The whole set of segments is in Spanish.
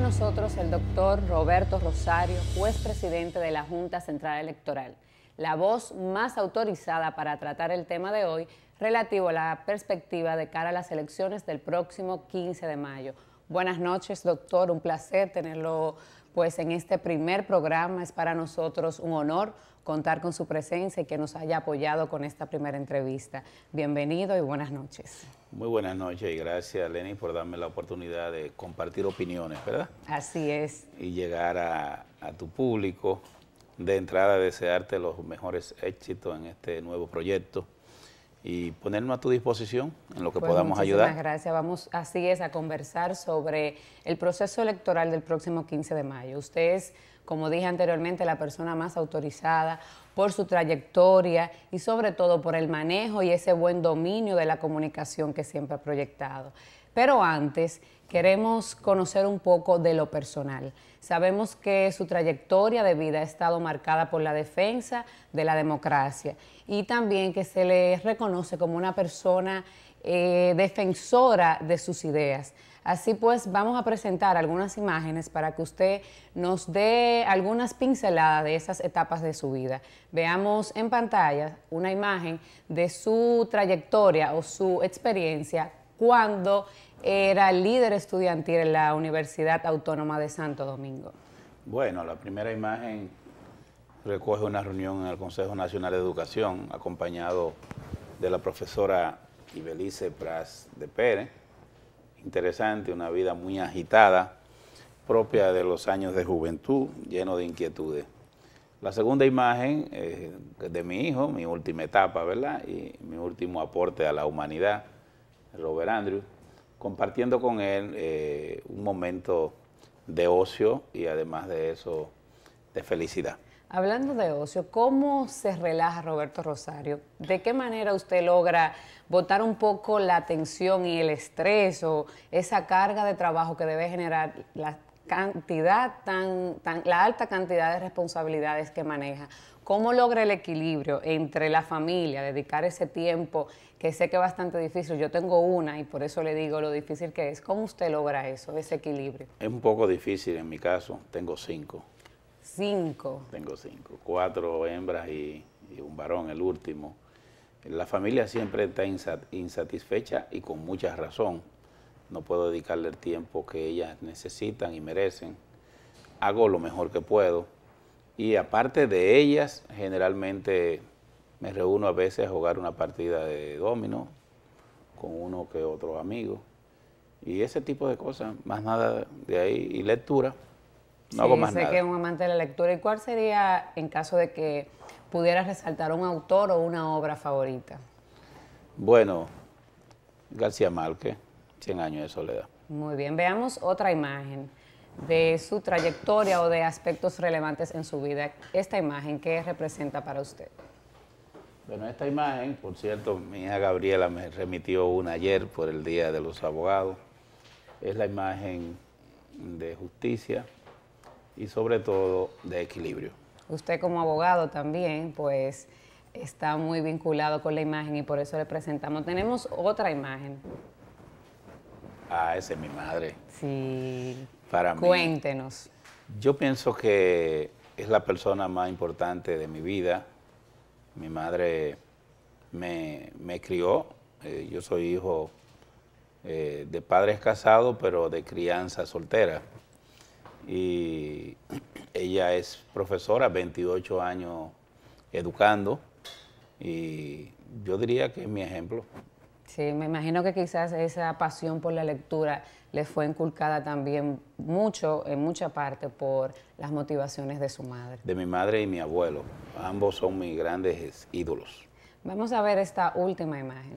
nosotros el doctor Roberto Rosario, juez presidente de la Junta Central Electoral, la voz más autorizada para tratar el tema de hoy relativo a la perspectiva de cara a las elecciones del próximo 15 de mayo. Buenas noches, doctor. Un placer tenerlo pues en este primer programa es para nosotros un honor contar con su presencia y que nos haya apoyado con esta primera entrevista. Bienvenido y buenas noches. Muy buenas noches y gracias Lenny por darme la oportunidad de compartir opiniones, ¿verdad? Así es. Y llegar a, a tu público. De entrada desearte los mejores éxitos en este nuevo proyecto y ponernos a tu disposición en lo que pues podamos ayudar. Muchas gracias. Vamos así es a conversar sobre el proceso electoral del próximo 15 de mayo. Usted es, como dije anteriormente, la persona más autorizada por su trayectoria y sobre todo por el manejo y ese buen dominio de la comunicación que siempre ha proyectado. Pero antes, queremos conocer un poco de lo personal. Sabemos que su trayectoria de vida ha estado marcada por la defensa de la democracia y también que se le reconoce como una persona eh, defensora de sus ideas. Así pues, vamos a presentar algunas imágenes para que usted nos dé algunas pinceladas de esas etapas de su vida. Veamos en pantalla una imagen de su trayectoria o su experiencia cuando era líder estudiantil en la Universidad Autónoma de Santo Domingo? Bueno, la primera imagen recoge una reunión en el Consejo Nacional de Educación, acompañado de la profesora Ibelice Pras de Pérez. Interesante, una vida muy agitada, propia de los años de juventud, lleno de inquietudes. La segunda imagen es de mi hijo, mi última etapa, ¿verdad? Y mi último aporte a la humanidad Robert Andrew compartiendo con él eh, un momento de ocio y además de eso, de felicidad. Hablando de ocio, ¿cómo se relaja Roberto Rosario? ¿De qué manera usted logra botar un poco la tensión y el estrés o esa carga de trabajo que debe generar la, cantidad tan, tan, la alta cantidad de responsabilidades que maneja, ¿cómo logra el equilibrio entre la familia, dedicar ese tiempo que sé que es bastante difícil? Yo tengo una y por eso le digo lo difícil que es. ¿Cómo usted logra eso, ese equilibrio? Es un poco difícil en mi caso, tengo cinco. Cinco. Tengo cinco, cuatro hembras y, un varón, el último. La familia siempre está insatisfecha y con mucha razón no puedo dedicarle el tiempo que ellas necesitan y merecen. Hago lo mejor que puedo. Y aparte de ellas, generalmente me reúno a veces a jugar una partida de domino con uno que otro amigo. Y ese tipo de cosas, más nada de ahí. Y lectura, no hago más sé que es un amante de la lectura. ¿Y cuál sería, en caso de que pudieras resaltar un autor o una obra favorita? Bueno, García Márquez 100 años de soledad. Muy bien, veamos otra imagen de su trayectoria o de aspectos relevantes en su vida. Esta imagen, ¿qué representa para usted? Bueno, esta imagen, por cierto, mi hija Gabriela me remitió una ayer por el Día de los Abogados. Es la imagen de justicia y sobre todo de equilibrio. Usted como abogado también, pues está muy vinculado con la imagen y por eso le presentamos. Tenemos otra imagen. Ah, esa es mi madre. Sí. Para Cuéntenos. yo pienso que es la persona más importante de mi vida. Mi madre me, crió. Eh, yo soy hijo eh, de padres casados, pero de crianza soltera. Y ella es profesora, 28 años educando. Y yo diría que es mi ejemplo. Sí, me imagino que quizás esa pasión por la lectura le fue inculcada también mucho, en mucha parte, por las motivaciones de su madre. De mi madre y mi abuelo. Ambos son mis grandes ídolos. Vamos a ver esta última imagen.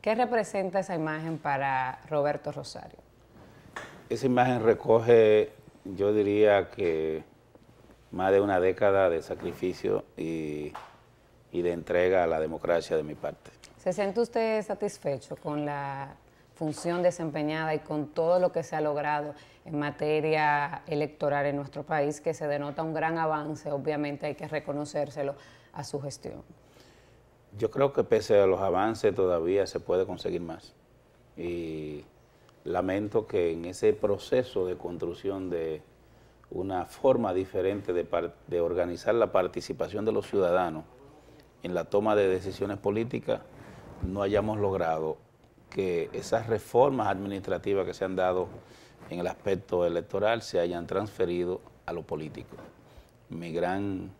¿Qué representa esa imagen para Roberto Rosario? Esa imagen recoge, yo diría que más de una década de sacrificio y y de entrega a la democracia de mi parte. ¿Se siente usted satisfecho con la función desempeñada y con todo lo que se ha logrado en materia electoral en nuestro país, que se denota un gran avance, obviamente hay que reconocérselo a su gestión? Yo creo que pese a los avances todavía se puede conseguir más. Y lamento que en ese proceso de construcción de una forma diferente de, de organizar la participación de los ciudadanos, en la toma de decisiones políticas no hayamos logrado que esas reformas administrativas que se han dado en el aspecto electoral se hayan transferido a lo político. Mi gran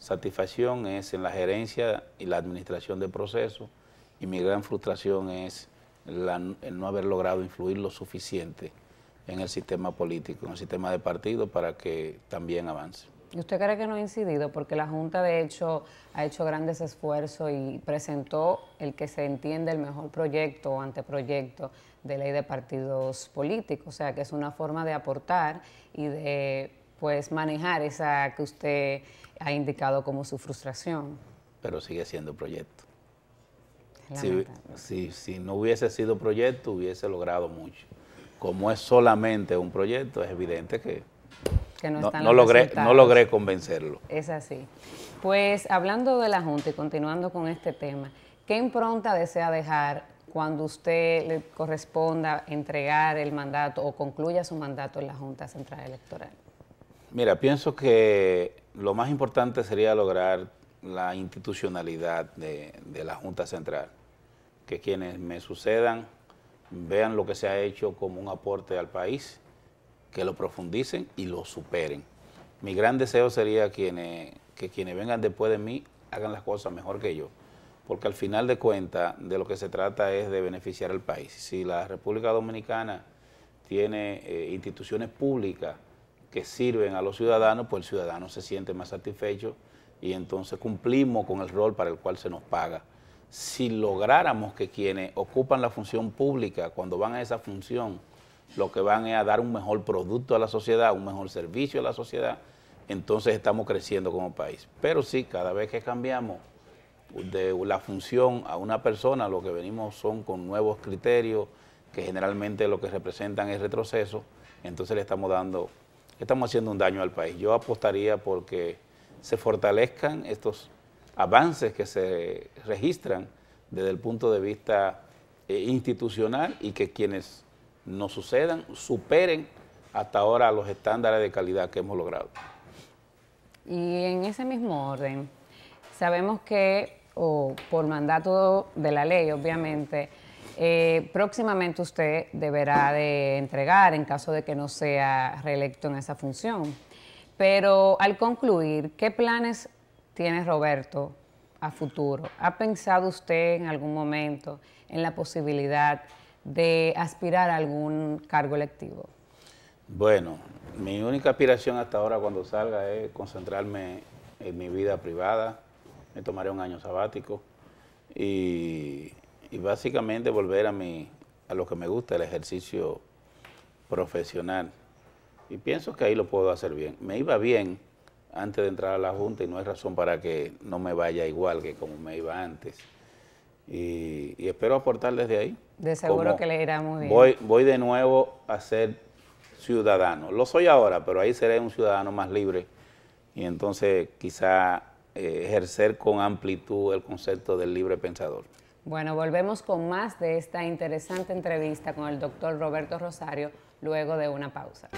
satisfacción es en la gerencia y la administración de procesos y mi gran frustración es el no haber logrado influir lo suficiente en el sistema político, en el sistema de partido para que también avance. ¿Y usted cree que no ha incidido? Porque la Junta, de hecho, ha hecho grandes esfuerzos y presentó el que se entiende el mejor proyecto o anteproyecto de ley de partidos políticos. O sea, que es una forma de aportar y de pues manejar esa que usted ha indicado como su frustración. Pero sigue siendo proyecto. Si, si, si no hubiese sido proyecto, hubiese logrado mucho. Como es solamente un proyecto, es evidente que no, logré, no logré convencerlo. Es así. Pues hablando de la Junta y continuando con este tema, ¿qué impronta desea dejar cuando usted le corresponda entregar el mandato o concluya su mandato en la Junta Central Electoral? Mira, pienso que lo más importante sería lograr la institucionalidad de la Junta Central, que quienes me sucedan vean lo que se ha hecho como un aporte al país que lo profundicen y lo superen. Mi gran deseo sería que quienes vengan después de mí hagan las cosas mejor que yo, porque al final de cuentas de lo que se trata es de beneficiar al país. Si la República Dominicana tiene eh, instituciones públicas que sirven a los ciudadanos, pues el ciudadano se siente más satisfecho y entonces cumplimos con el rol para el cual se nos paga. Si lográramos que quienes ocupan la función pública, cuando van a esa función, lo que van a dar un mejor producto a la sociedad, un mejor servicio a la sociedad, entonces estamos creciendo como país. Pero sí, cada vez que cambiamos de la función a una persona, lo que venimos son con nuevos criterios, que generalmente lo que representan es retroceso, entonces le estamos dando, estamos haciendo un daño al país. Yo apostaría porque se fortalezcan estos avances que se registran desde el punto de vista eh, institucional y que quienes no sucedan, superen hasta ahora los estándares de calidad que hemos logrado. Y en ese mismo orden, sabemos que, o por mandato de la ley, obviamente, eh, próximamente usted deberá de entregar en caso de que no sea reelecto en esa función. Pero al concluir, ¿qué planes tiene Roberto a futuro? ¿Ha pensado usted en algún momento en la posibilidad de de aspirar a algún cargo electivo? Bueno, mi única aspiración hasta ahora cuando salga es concentrarme en mi vida privada, me tomaré un año sabático y, básicamente volver a, mi, a lo que me gusta, el ejercicio profesional. Y pienso que ahí lo puedo hacer bien. Me iba bien antes de entrar a la Junta y no hay razón para que no me vaya igual que como me iba antes. Y, y espero aportar desde ahí. De seguro que le irá muy bien. Voy, de nuevo a ser ciudadano. Lo soy ahora, pero ahí seré un ciudadano más libre y entonces quizá eh, ejercer con amplitud el concepto del libre pensador. Bueno, volvemos con más de esta interesante entrevista con el doctor Roberto Rosario luego de una pausa.